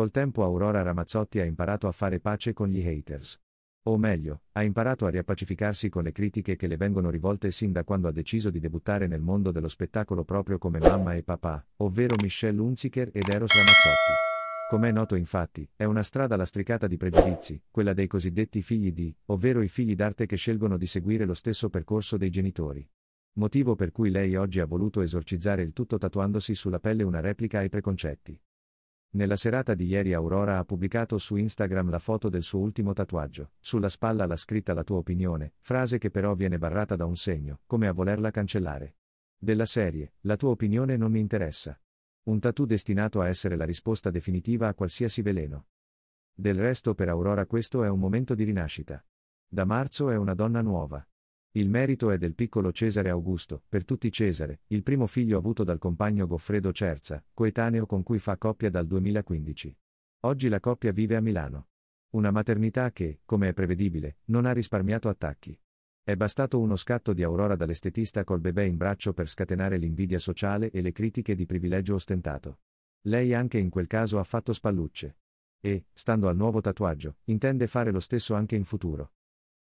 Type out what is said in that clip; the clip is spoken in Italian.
Col tempo Aurora Ramazzotti ha imparato a fare pace con gli haters. O meglio, ha imparato a riappacificarsi con le critiche che le vengono rivolte sin da quando ha deciso di debuttare nel mondo dello spettacolo proprio come mamma e papà, ovvero Michelle Hunziker ed Eros Ramazzotti. Com'è noto infatti, è una strada lastricata di pregiudizi, quella dei cosiddetti figli di, ovvero i figli d'arte che scelgono di seguire lo stesso percorso dei genitori. Motivo per cui lei oggi ha voluto esorcizzare il tutto tatuandosi sulla pelle una replica ai preconcetti. Nella serata di ieri Aurora ha pubblicato su Instagram la foto del suo ultimo tatuaggio, sulla spalla l'ha scritta la tua opinione, frase che però viene barrata da un segno, come a volerla cancellare. Della serie, la tua opinione non mi interessa. Un tattoo destinato a essere la risposta definitiva a qualsiasi veleno. Del resto per Aurora questo è un momento di rinascita. Da marzo è una donna nuova. Il merito è del piccolo Cesare Augusto, per tutti Cesare, il primo figlio avuto dal compagno Goffredo Cerza, coetaneo con cui fa coppia dal 2015. Oggi la coppia vive a Milano. Una maternità che, come è prevedibile, non ha risparmiato attacchi. È bastato uno scatto di Aurora dall'estetista col bebè in braccio per scatenare l'invidia sociale e le critiche di privilegio ostentato. Lei anche in quel caso ha fatto spallucce. E, stando al nuovo tatuaggio, intende fare lo stesso anche in futuro.